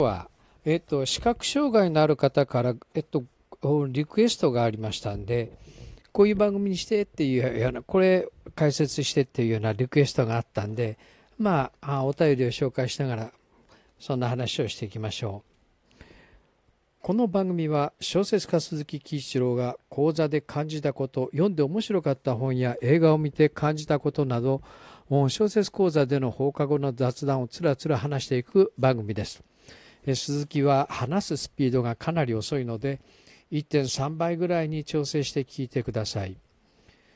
は、えっと、視覚障害のある方から、えっと、リクエストがありましたんで、こういう番組にしてっていうような、これ解説してっていうようなリクエストがあったんで、まあ、お便りを紹介しながら、そんな話をしていきましょう。この番組は小説家鈴木喜一郎が講座で感じたこと、読んで面白かった本や映画を見て感じたことなど、小説講座での放課後の雑談をつらつら話していく番組です。鈴木は話すスピードがかなり遅いので1.3倍ぐらいに調整して聞いてください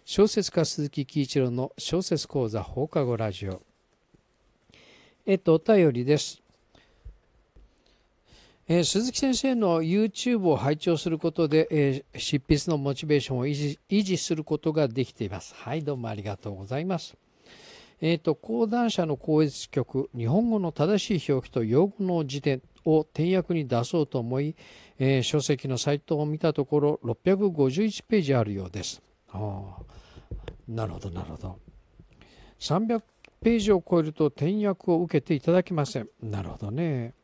小説家鈴木喜一郎の小説講座放課後ラジオえっとお便りですえー、鈴木先生の YouTube を拝聴することで、えー、執筆のモチベーションを維持維持することができています。はい、どうもありがとうございます。えっ、ー、と、講談社の公閲局、日本語の正しい表記と用語の辞典を点訳に出そうと思い、えー、書籍のサイトを見たところ651ページあるようです。あなるほどなるほど。300ページを超えると点訳を受けていただけません。なるほどね。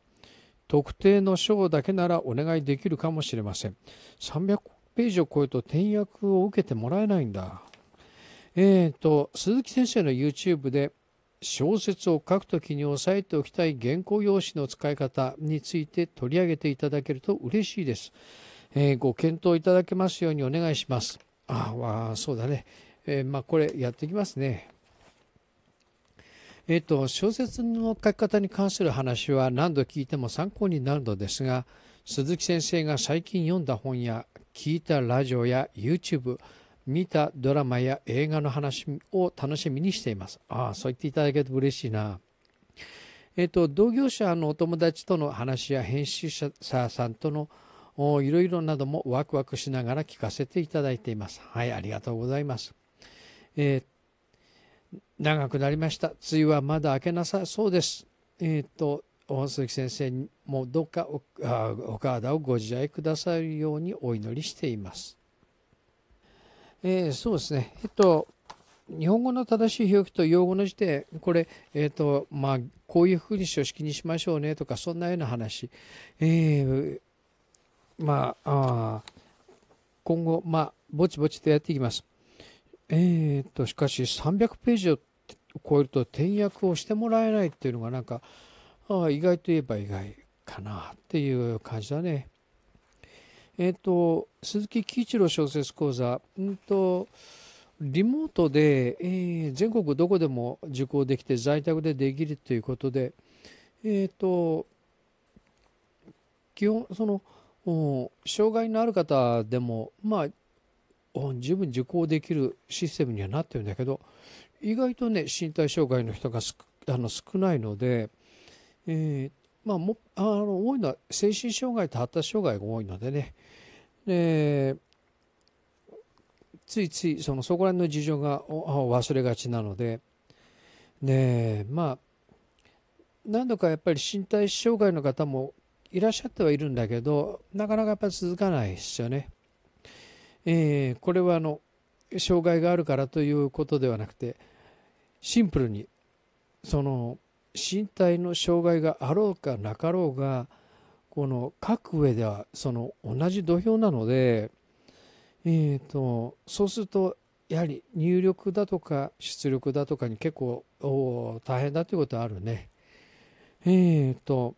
特定の章だけならお願いできるかもしれません。300ページを超えると点訳を受けてもらえないんだ。えっ、ー、と、鈴木先生の YouTube で小説を書くときに押さえておきたい原稿用紙の使い方について取り上げていただけると嬉しいです。えー、ご検討いただけますようにお願いします。ああ、そうだね。えー、まあ、これやっていきますね。えっ、ー、と、小説の書き方に関する話は何度聞いても参考になるのですが、鈴木先生が最近読んだ本や聞いたラジオや YouTube、見たドラマや映画の話を楽しみにしています。ああ、そう言っていただけると嬉しいな。えっ、と、同業者のお友達との話や編集者さんとのいろいろなどもワクワクしながら聞かせていただいています。はい、ありがとうございます。えー、長くなりました。梅雨はまだ明けなさそうです。えっ、と、大杉先生もどうかお体をご自愛くださるようにお祈りしています。えー、そうですね。えっと、日本語の正しい表記と用語の時点、これ、えっと、まあ、こういうふうに書式にしましょうねとか、そんなような話。えー、まあ、あ今後、まあ、ぼちぼちとやっていきます。えー、っと、しかし300ページを超えると転訳をしてもらえないっていうのがなんか、あ意外といえば意外かなっていう感じだね。えっ、ー、と、鈴木喜一郎小説講座、うんと、リモートで、えー、全国どこでも受講できて在宅でできるということで、えっ、ー、と、基本、その、障害のある方でも、まあ、十分受講できるシステムにはなってるんだけど、意外とね、身体障害の人があの少ないので、えー、まあ、もあの多いのは精神障害と発達障害が多いのでねでついついそのそこら辺の事情が忘れがちなのでねまあ何度かやっぱり身体障害の方もいらっしゃってはいるんだけどなかなかやっぱり続かないですよね。えー、これはあの障害があるからということではなくてシンプルにその身体の障害があろうかなかろうがこの書く上ではその同じ土俵なので、えーと、そうするとやはり入力だとか出力だとかに結構大変だということはあるね。えーと、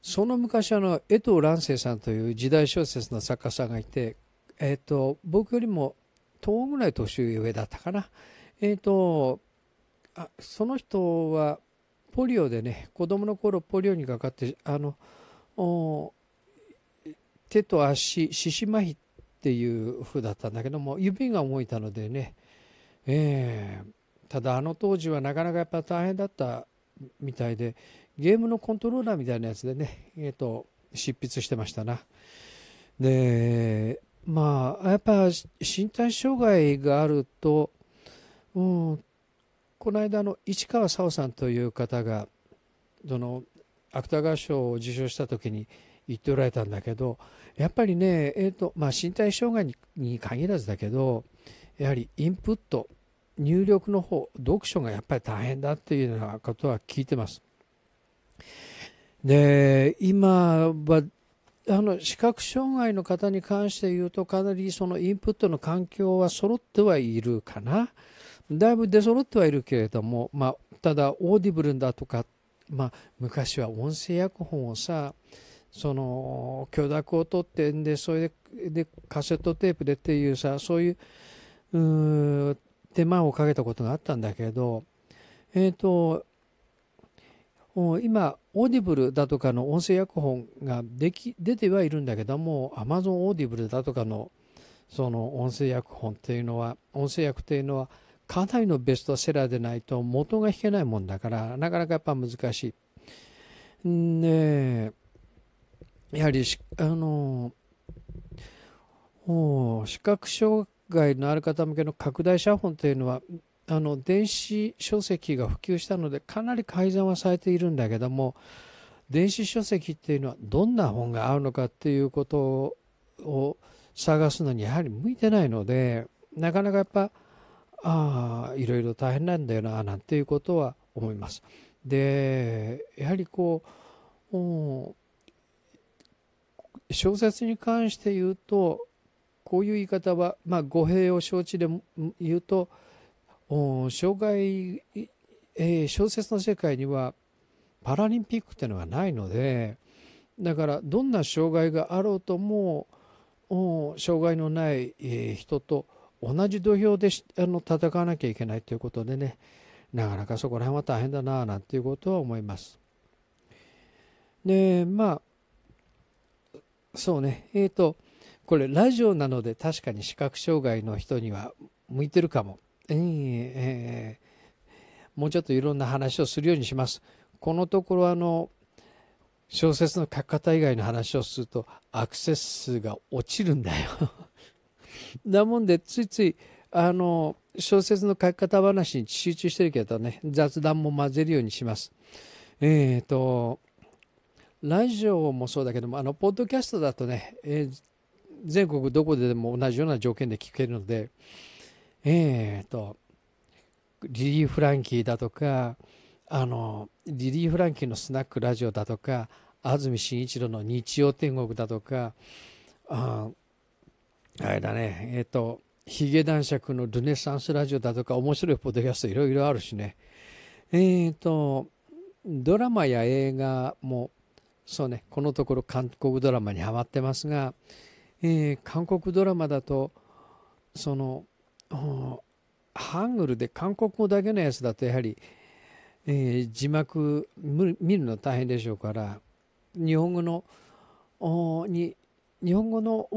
その昔あの江藤蘭生さんという時代小説の作家さんがいて、えーと、僕よりも遠くぐらい年上だったかな。えーとあその人はポリオでね子供の頃ポリオにかかってあの手と足四肢麻痺っていう風だったんだけども指が動いたのでね、えー、ただあの当時はなかなかやっぱ大変だったみたいでゲームのコントローラーみたいなやつでね、えーと、と執筆してましたな。でまあやっぱ身体障害があるとうんこの間の市川沙央さんという方がその芥川賞を受賞した時に言っておられたんだけどやっぱりね、えーとまあ、身体障害に限らずだけどやはりインプット入力の方読書がやっぱり大変だっていうようなことは聞いてます。で今はあの視覚障害の方に関して言うとかなりそのインプットの環境は揃ってはいるかな。だいぶ出揃ってはいるけれども、まあ、ただオーディブルだとか、まあ、昔は音声訳本をさその許諾を取ってんでそれでカセットテープでっていうさそういう手間をかけたことがあったんだけどえっ、ー、と今オーディブルだとかの音声訳本ができ出てはいるんだけどもアマゾンオーディブルだとかのその音声訳本っていうのは音声訳っていうのはかなりのベストセラーでないと元が引けないもんだからなかなかやっぱ難しい。ねやはりあの視覚障害のある方向けの拡大写本というのはあの電子書籍が普及したのでかなり改ざんはされているんだけども電子書籍っていうのはどんな本が合うのかっていうことを探すのにやはり向いてないのでなかなかやっぱああいろいろ大変なんだよななんていうことは思います。でやはりこう小説に関して言うとこういう言い方は、まあ、語弊を承知で言うと障害、えー、小説の世界にはパラリンピックっていうのはないのでだからどんな障害があろうとも障害のない人と同じ土俵であの戦わなきゃいけないということでねなかなかそこら辺は大変だなあなんていうことは思います。でまあそうねえっ、ー、とこれラジオなので確かに視覚障害の人には向いてるかも、えーえー、もうちょっといろんな話をするようにします。このところあの小説の書き方以外の話をするとアクセス数が落ちるんだよなもんで、ついつい、あの、小説の書き方話に集中してるけどね、雑談も混ぜるようにします。えっ、ー、と、ラジオもそうだけども、あの、ポッドキャストだとね、えー、全国どこででも同じような条件で聞けるので、えっ、ー、と、リリー・フランキーだとか、あの、リリー・フランキーのスナックラジオだとか、安住紳一郎の日曜天国だとか、あだね、えっ、ー、と、ヒゲ男爵のルネサンスラジオだとか、面白いポッドキャストいろいろあるしね。えっ、ー、と、ドラマや映画も、そうね、このところ韓国ドラマにハマってますが、えー、韓国ドラマだと、その、ハングルで韓国語だけのやつだとやはり、えー、字幕見るの大変でしょうから日本語のに日本語の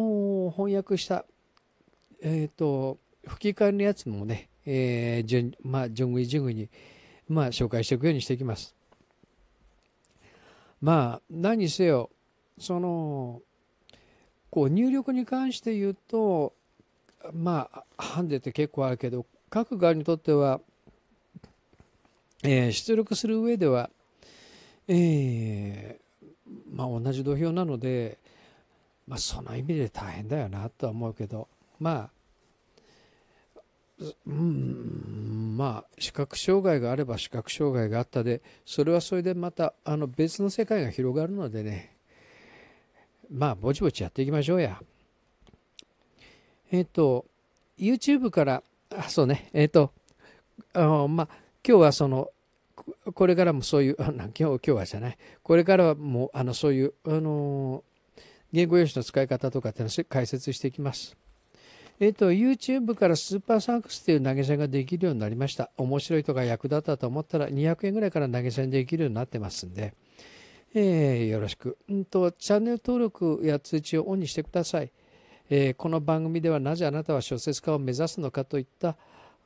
翻訳した、えっ、ー、と、吹き替えのやつもね、えー、順、まあ、順繰り順繰りに、まあ、紹介していくようにしていきます。まあ、何にせよ、その、こう、入力に関して言うと、まあ、ハンデって結構あるけど、各側にとっては、えー、出力する上では、えー、まあ、同じ土俵なので、まあ、その意味で大変だよなとは思うけどまあうんまあ視覚障害があれば視覚障害があったでそれはそれでまたあの別の世界が広がるのでねまあぼちぼちやっていきましょうやえっ、ー、と YouTube からあそうねえっ、ー、とあまあ今日はそのこれからもそういうあ今日今日はじゃないこれからはもうあのそういうあのー言語用紙の使い方とかって解説していきます。えっと、YouTube からスーパーサンクスという投げ銭ができるようになりました。面白いとか役立ったと思ったら200円ぐらいから投げ銭できるようになってますんで、えー、よろしく、うんと。チャンネル登録や通知をオンにしてください。えー、この番組ではなぜあなたは小説家を目指すのかといった、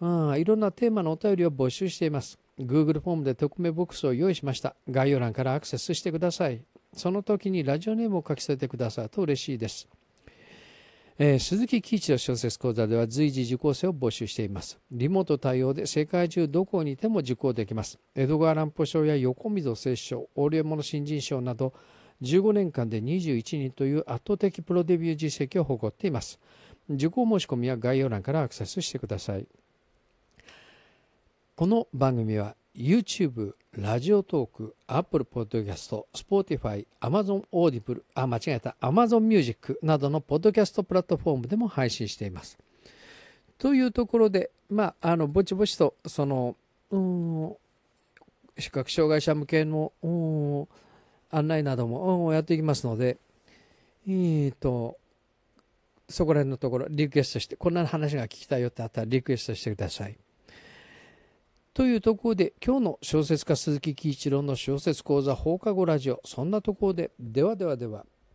うん、いろんなテーマのお便りを募集しています。Google フォームで匿名ボックスを用意しました。概要欄からアクセスしてください。その時にラジオネームを書き添えてくださると嬉しいです。えー、鈴木喜一の小説講座では随時受講生を募集しています。リモート対応で世界中どこにいても受講できます。江戸川乱歩賞や横溝摂賞、横領の新人賞など15年間で21人という圧倒的プロデビュー実績を誇っています。受講申し込みは概要欄からアクセスしてください。この番組は YouTube、ラジオトーク、アップルポッドキャスト、スポーティファイ、アマゾンオーディブル、あ、間違えた、アマゾンミュージックなどのポッドキャストプラットフォームでも配信しています。というところで、まあ、あの、ぼちぼちと、その、うん、視覚障害者向けの、うん、案内なども、うん、やっていきますので、えーと、そこら辺のところ、リクエストして、こんな話が聞きたいよってあったらリクエストしてください。というところで今日の小説家鈴木喜一郎の小説講座放課後ラジオそんなところでではではでは。